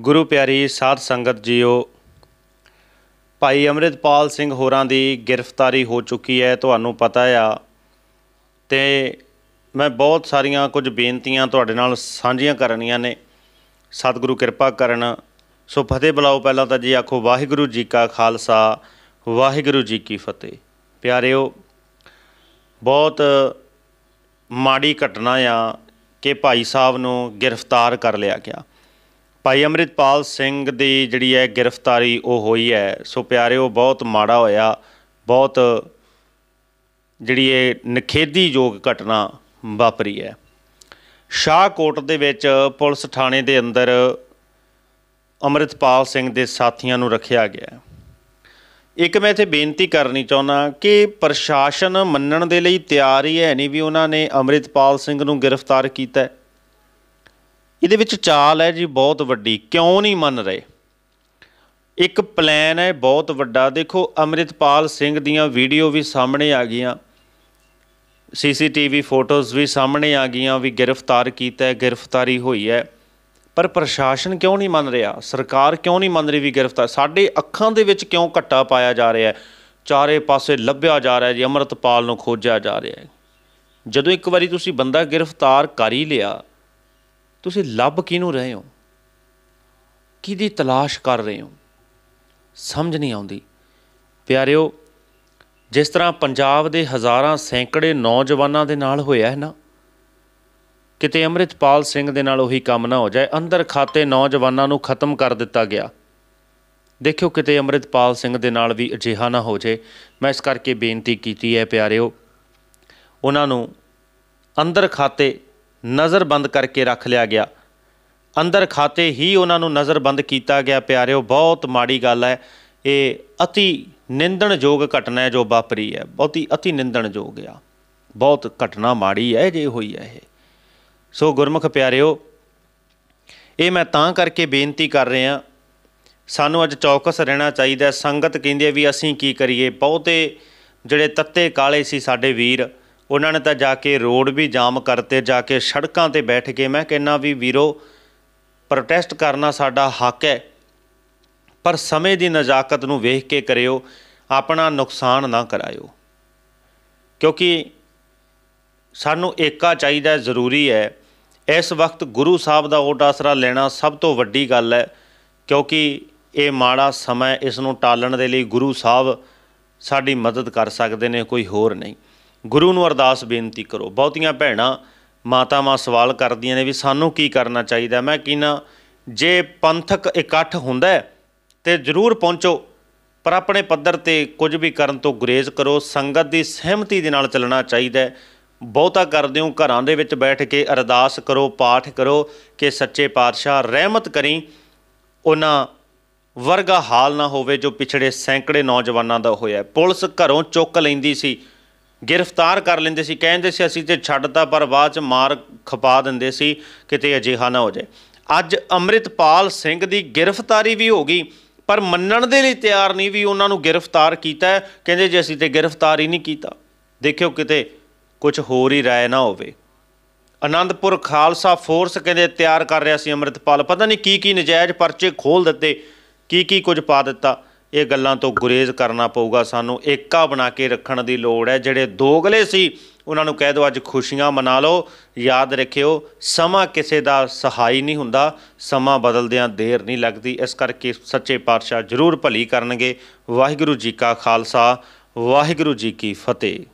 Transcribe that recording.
ਗੁਰੂ ਪਿਆਰੀ ਸਾਧ ਸੰਗਤ ਜੀਓ ਭਾਈ ਅਮਰਿਤਪਾਲ ਸਿੰਘ ਹੋਰਾਂ ਦੀ ਗ੍ਰਿਫਤਾਰੀ ਹੋ ਚੁੱਕੀ ਹੈ ਤੁਹਾਨੂੰ ਪਤਾ ਆ ਤੇ ਮੈਂ ਬਹੁਤ ਸਾਰੀਆਂ ਕੁਝ ਬੇਨਤੀਆਂ ਤੁਹਾਡੇ ਨਾਲ ਸਾਂਝੀਆਂ ਕਰਨੀਆਂ ਨੇ ਸਤਿਗੁਰੂ ਕਿਰਪਾ ਕਰਨ ਸੋ ਫਤਿਹ ਬੁਲਾਓ ਪਹਿਲਾਂ ਤਾਂ ਜੀ ਆਖੋ ਵਾਹਿਗੁਰੂ ਜੀ ਕਾ ਖਾਲਸਾ ਵਾਹਿਗੁਰੂ ਜੀ ਕੀ ਫਤਿਹ ਪਿਆਰਿਓ ਬਹੁਤ ਮਾੜੀ ਘਟਨਾ ਆ ਕਿ ਭਾਈ ਸਾਹਿਬ ਨੂੰ ਗ੍ਰਿਫਤਾਰ ਕਰ ਲਿਆ ਗਿਆ ਭਾਈ ਅਮਰਿਤਪਾਲ ਸਿੰਘ ਦੀ ਜਿਹੜੀ ਹੈ ਗ੍ਰਿਫਤਾਰੀ ਉਹ ਹੋਈ ਹੈ ਸੋ ਪਿਆਰਿਓ ਬਹੁਤ ਮਾੜਾ ਹੋਇਆ ਬਹੁਤ ਜਿਹੜੀ ਇਹ ਯੋਗ ਘਟਨਾ ਵਾਪਰੀ ਹੈ ਸ਼ਾਹਕੋਟ ਦੇ ਵਿੱਚ ਪੁਲਿਸ ਥਾਣੇ ਦੇ ਅੰਦਰ ਅਮਰਿਤਪਾਲ ਸਿੰਘ ਦੇ ਸਾਥੀਆਂ ਨੂੰ ਰੱਖਿਆ ਗਿਆ ਇੱਕ ਮੈਂ ਇੱਥੇ ਬੇਨਤੀ ਕਰਨੀ ਚਾਹੁੰਦਾ ਕਿ ਪ੍ਰਸ਼ਾਸਨ ਮੰਨਣ ਦੇ ਲਈ ਤਿਆਰ ਹੀ ਹੈ ਨਹੀਂ ਵੀ ਉਹਨਾਂ ਨੇ ਅਮਰਿਤਪਾਲ ਸਿੰਘ ਨੂੰ ਗ੍ਰਿਫਤਾਰ ਕੀਤਾ ਹੈ ਇਹਦੇ ਵਿੱਚ ਚਾਲ ਹੈ ਜੀ ਬਹੁਤ ਵੱਡੀ ਕਿਉਂ ਨਹੀਂ ਮੰਨ ਰਹੇ ਇੱਕ ਪਲਾਨ ਹੈ ਬਹੁਤ ਵੱਡਾ ਦੇਖੋ ਅਮਰਿਤਪਾਲ ਸਿੰਘ ਦੀਆਂ ਵੀਡੀਓ ਵੀ ਸਾਹਮਣੇ ਆ ਗਈਆਂ ਸੀਸੀਟੀਵੀ ਫੋਟੋਜ਼ ਵੀ ਸਾਹਮਣੇ ਆ ਗਈਆਂ ਵੀ ਗ੍ਰਿਫਤਾਰ ਕੀਤਾ ਹੈ ਗ੍ਰਿਫਤਾਰੀ ਹੋਈ ਹੈ ਪਰ ਪ੍ਰਸ਼ਾਸਨ ਕਿਉਂ ਨਹੀਂ ਮੰਨ ਰਿਹਾ ਸਰਕਾਰ ਕਿਉਂ ਨਹੀਂ ਮੰਨ ਰਹੀ ਵੀ ਗ੍ਰਿਫਤਾਰ ਸਾਡੇ ਅੱਖਾਂ ਦੇ ਵਿੱਚ ਕਿਉਂ ਘੱਟਾ ਪਾਇਆ ਜਾ ਰਿਹਾ ਹੈ ਚਾਰੇ ਪਾਸੇ ਲੱਭਿਆ ਜਾ ਰਿਹਾ ਜੀ ਅਮਰਤਪਾਲ ਨੂੰ ਖੋਜਿਆ ਜਾ ਰਿਹਾ ਹੈ ਜਦੋਂ ਇੱਕ ਵਾਰੀ ਤੁਸੀਂ ਬੰਦਾ ਗ੍ਰਿਫਤਾਰ ਕਰ ਹੀ ਲਿਆ ਤੁਸੀਂ ਲੱਭ ਕਿਹਨੂੰ ਰਹੇ ਹੋ ਕਿਹਦੀ ਤਲਾਸ਼ ਕਰ ਰਹੇ ਹੋ ਸਮਝ ਨਹੀਂ ਆਉਂਦੀ ਪਿਆਰਿਓ ਜਿਸ ਤਰ੍ਹਾਂ ਪੰਜਾਬ ਦੇ ਹਜ਼ਾਰਾਂ ਸੈਂਕੜੇ ਨੌਜਵਾਨਾਂ ਦੇ ਨਾਲ ਹੋਇਆ ਹੈ ਨਾ ਕਿਤੇ ਅਮਰਿਤਪਾਲ ਸਿੰਘ ਦੇ ਨਾਲ ਉਹੀ ਕੰਮ ਨਾ ਹੋ ਜਾਏ ਅੰਦਰ ਖਾਤੇ ਨੌਜਵਾਨਾਂ ਨੂੰ ਖਤਮ ਕਰ ਦਿੱਤਾ ਗਿਆ ਦੇਖਿਓ ਕਿਤੇ ਅਮਰਿਤਪਾਲ ਸਿੰਘ ਦੇ ਨਾਲ ਵੀ ਅਜਿਹਾ ਨਾ ਹੋ ਜਾਏ ਮੈਂ ਇਸ ਕਰਕੇ ਬੇਨਤੀ ਕੀਤੀ ਹੈ ਪਿਆਰਿਓ ਉਹਨਾਂ ਨੂੰ ਅੰਦਰ ਖਾਤੇ ਨਜ਼ਰਬੰਦ ਕਰਕੇ ਰੱਖ ਲਿਆ ਗਿਆ ਅੰਦਰ ਖਾਤੇ ਹੀ ਉਹਨਾਂ ਨੂੰ ਨਜ਼ਰਬੰਦ ਕੀਤਾ ਗਿਆ ਪਿਆਰਿਓ ਬਹੁਤ ਮਾੜੀ ਗੱਲ ਹੈ ਇਹ অতি ਨਿੰਦਣਯੋਗ ਘਟਨਾ ਹੈ ਜੋ ਵਾਪਰੀ ਹੈ ਬਹੁਤੀ অতি ਨਿੰਦਣਯੋਗ ਆ ਬਹੁਤ ਘਟਨਾ ਮਾੜੀ ਹੈ ਜੇ ਹੋਈ ਹੈ ਇਹ ਸੋ ਗੁਰਮੁਖ ਪਿਆਰਿਓ ਇਹ ਮੈਂ ਤਾਂ ਕਰਕੇ ਬੇਨਤੀ ਕਰ ਰਿਹਾ ਸਾਨੂੰ ਅੱਜ ਚੌਕਸ ਰਹਿਣਾ ਚਾਹੀਦਾ ਸੰਗਤ ਕਹਿੰਦੀ ਹੈ ਵੀ ਅਸੀਂ ਕੀ ਕਰੀਏ ਬਹੁਤੇ ਜਿਹੜੇ ਤੱਤੇ ਕਾਲੇ ਸੀ ਸਾਡੇ ਵੀਰ ਉਹਨਾਂ ਨੇ ਤਾਂ ਜਾ ਕੇ ਰੋਡ ਵੀ ਜਾਮ ਕਰਤੇ ਜਾ ਕੇ ਸੜਕਾਂ ਤੇ ਬੈਠ ਕੇ ਮੈਂ ਕਹਿੰਨਾ ਵੀ ਵੀਰੋ ਪ੍ਰੋਟੈਸਟ ਕਰਨਾ ਸਾਡਾ ਹੱਕ ਹੈ ਪਰ ਸਮੇਂ ਦੀ ਨਜ਼ਾਕਤ ਨੂੰ ਵੇਖ ਕੇ ਕਰਿਓ ਆਪਣਾ ਨੁਕਸਾਨ ਨਾ ਕਰਾਇਓ ਕਿਉਂਕਿ ਸਾਨੂੰ ਏਕਾ ਚਾਹੀਦਾ ਜ਼ਰੂਰੀ ਹੈ ਇਸ ਵਕਤ ਗੁਰੂ ਸਾਹਿਬ ਦਾ ਓਟ ਆਸਰਾ ਲੈਣਾ ਸਭ ਤੋਂ ਵੱਡੀ ਗੱਲ ਹੈ ਕਿਉਂਕਿ ਇਹ ਮਾੜਾ ਸਮਾਂ ਇਸ ਨੂੰ ਟਾਲਣ ਦੇ ਲਈ ਗੁਰੂ ਸਾਹਿਬ ਸਾਡੀ ਮਦਦ ਕਰ ਸਕਦੇ ਨੇ ਕੋਈ ਹੋਰ ਨਹੀਂ ਗੁਰੂ ਨੂੰ ਅਰਦਾਸ ਬੇਨਤੀ ਕਰੋ ਬਹੁਤੀਆਂ ਭੈਣਾਂ ਮਾਤਾਵਾਂ ਸਵਾਲ ਕਰਦੀਆਂ ਨੇ ਵੀ ਸਾਨੂੰ ਕੀ ਕਰਨਾ ਚਾਹੀਦਾ ਮੈਂ ਕਿਨਾ ਜੇ ਪੰਥਕ ਇਕੱਠ ਹੁੰਦਾ ਤੇ ਜ਼ਰੂਰ ਪਹੁੰਚੋ ਪਰ ਆਪਣੇ ਪੱਧਰ ਤੇ ਕੁਝ ਵੀ ਕਰਨ ਤੋਂ ਗੁਰੇਜ਼ ਕਰੋ ਸੰਗਤ ਦੀ ਸਹਿਮਤੀ ਦੇ ਨਾਲ ਚੱਲਣਾ ਚਾਹੀਦਾ ਬਹੁਤਾ ਕਰਦੇ ਹੋ ਘਰਾਂ ਦੇ ਵਿੱਚ ਬੈਠ ਕੇ ਅਰਦਾਸ ਕਰੋ ਪਾਠ ਕਰੋ ਕਿ ਸੱਚੇ ਪਾਤਸ਼ਾਹ ਰਹਿਮਤ ਕਰੀ ਉਹਨਾਂ ਵਰਗਾ ਹਾਲ ਨਾ ਹੋਵੇ ਜੋ ਪਿਛੜੇ ਸੈਂਕੜੇ ਨੌਜਵਾਨਾਂ ਦਾ ਹੋਇਆ ਪੁਲਿਸ ਘਰੋਂ ਚੁੱਕ ਲੈਂਦੀ ਸੀ ਗ੍ਰਿਫਤਾਰ ਕਰ ਲੈਂਦੇ ਸੀ ਕਹਿੰਦੇ ਸੀ ਅਸੀਂ ਤੇ ਛੱਡਤਾ ਪਰ ਬਾਅਦ ਚ ਮਾਰ ਖਪਾ ਦਿੰਦੇ ਸੀ ਕਿਤੇ ਅਜਿਹਾ ਨਾ ਹੋ ਜਾਏ ਅੱਜ ਅਮਰਿਤਪਾਲ ਸਿੰਘ ਦੀ ਗ੍ਰਿਫਤਾਰੀ ਵੀ ਹੋ ਗਈ ਪਰ ਮੰਨਣ ਦੇ ਲਈ ਤਿਆਰ ਨਹੀਂ ਵੀ ਉਹਨਾਂ ਨੂੰ ਗ੍ਰਿਫਤਾਰ ਕੀਤਾ ਕਹਿੰਦੇ ਜੇ ਅਸੀਂ ਤੇ ਗ੍ਰਿਫਤਾਰ ਹੀ ਨਹੀਂ ਕੀਤਾ ਦੇਖਿਓ ਕਿਤੇ ਕੁਝ ਹੋਰ ਹੀ ਰਾਇ ਨਾ ਹੋਵੇ ਅਨੰਦਪੁਰ ਖਾਲਸਾ ਫੋਰਸ ਕਹਿੰਦੇ ਤਿਆਰ ਕਰ ਰਿਹਾ ਸੀ ਅਮਰਿਤਪਾਲ ਪਤਾ ਨਹੀਂ ਕੀ ਕੀ ਨਜਾਇਜ਼ ਪਰਚੇ ਖੋਲ ਦਿੱਤੇ ਕੀ ਕੀ ਕੁਝ ਪਾ ਦਿੱਤਾ ਇਹ ਗੱਲਾਂ ਤੋਂ ਗੁਰੇਜ਼ ਕਰਨਾ ਪਊਗਾ ਸਾਨੂੰ ਏਕਾ ਬਣਾ ਕੇ ਰੱਖਣ ਦੀ ਲੋੜ ਹੈ ਜਿਹੜੇ ਦੋਗਲੇ ਸੀ ਉਹਨਾਂ ਨੂੰ ਕਹਿ ਦਿਓ ਅੱਜ ਖੁਸ਼ੀਆਂ ਮਨਾ ਲਓ ਯਾਦ ਰੱਖਿਓ ਸਮਾਂ ਕਿਸੇ ਦਾ ਸਹਾਈ ਨਹੀਂ ਹੁੰਦਾ ਸਮਾਂ ਬਦਲਦਿਆਂ ਦੇਰ ਨਹੀਂ ਲੱਗਦੀ ਇਸ ਕਰਕੇ ਸੱਚੇ ਪਾਤਸ਼ਾਹ ਜ਼ਰੂਰ ਭਲੀ ਕਰਨਗੇ ਵਾਹਿਗੁਰੂ ਜੀ ਕਾ ਖਾਲਸਾ ਵਾਹਿਗੁਰੂ ਜੀ ਕੀ ਫਤਿਹ